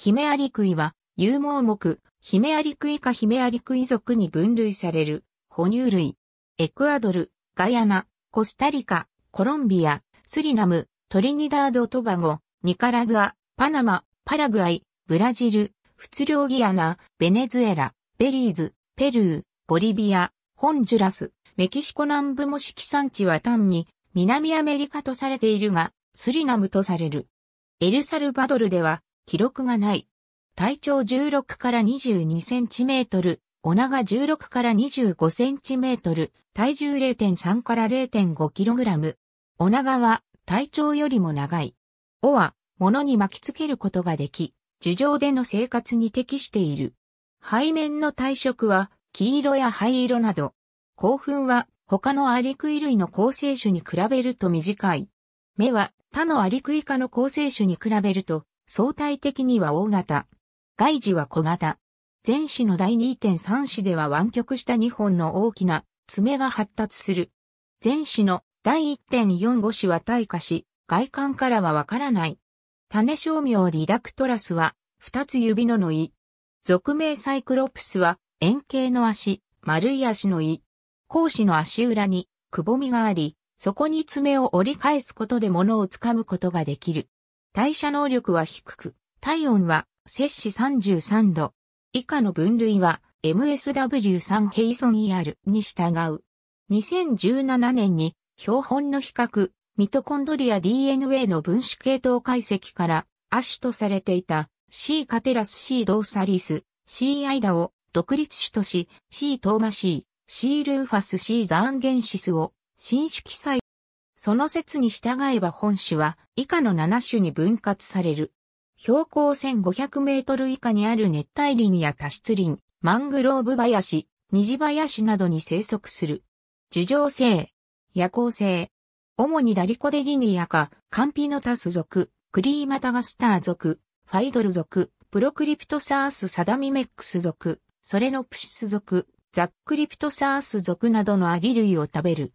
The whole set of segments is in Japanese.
ヒメアリクイは、有毛目、ヒメアリクイかヒメアリクイ族に分類される、哺乳類。エクアドル、ガヤナ、コスタリカ、コロンビア、スリナム、トリニダード・トバゴ、ニカラグア、パナマ、パラグアイ、ブラジル、フツリョウギアナ、ベネズエラ、ベリーズ、ペルー、ボリビア、ホンジュラス、メキシコ南部も色産地は単に南アメリカとされているが、スリナムとされる。エルサルバドルでは記録がない。体長16から22センチメートル、お長16から25センチメートル、体重0.3から0.5キログラム。お長は体長よりも長い。尾は物に巻きつけることができ、樹上での生活に適している。背面の体色は黄色や灰色など。興奮は他のアリクイ類の構成種に比べると短い。目は他のアリクイ科の構成種に比べると相対的には大型。外耳は小型。前肢の第2.3子では湾曲した2本の大きな爪が発達する。前肢の第1.45子は退化し、外観からはわからない。種商名リダクトラスは、二つ指のの胃。俗名サイクロプスは、円形の足、丸い足の胃。講子の足裏に、くぼみがあり、そこに爪を折り返すことで物をつかむことができる。代謝能力は低く、体温は摂氏33度。以下の分類は MSW3 ヘイソン ER に従う。2017年に標本の比較、ミトコンドリア DNA の分子系統解析から亜種とされていた C カテラス C ドーサリス C アイダを独立種とし C トーマ C、C ルーファス C ザーンゲンシスを新種記載その説に従えば本種は以下の7種に分割される。標高1500メートル以下にある熱帯林や多湿林、マングローブ林、虹林などに生息する。樹上性、夜行性。主にダリコデギニアか、カンピノタス属、クリーマタガスター属、ファイドル属、プロクリプトサースサダミメックス属、ソレノプシス属、ザックリプトサース属などのアギ類を食べる。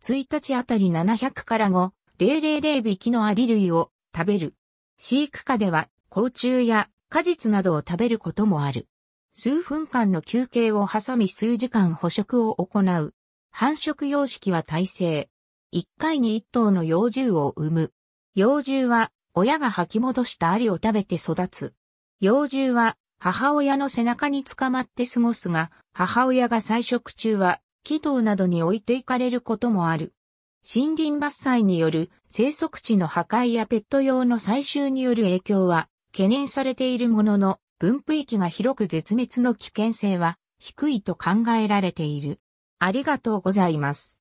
1日あたり700から5、000匹のアリ類を食べる。飼育下では、甲虫や果実などを食べることもある。数分間の休憩を挟み数時間捕食を行う。繁殖様式は耐性。1回に1頭の幼獣を産む。幼獣は親が吐き戻したアリを食べて育つ。幼獣は母親の背中に捕まって過ごすが、母親が採食中は気等などに置いていかれることもある。森林伐採による生息地の破壊やペット用の採集による影響は懸念されているものの、分布域が広く絶滅の危険性は低いと考えられている。ありがとうございます。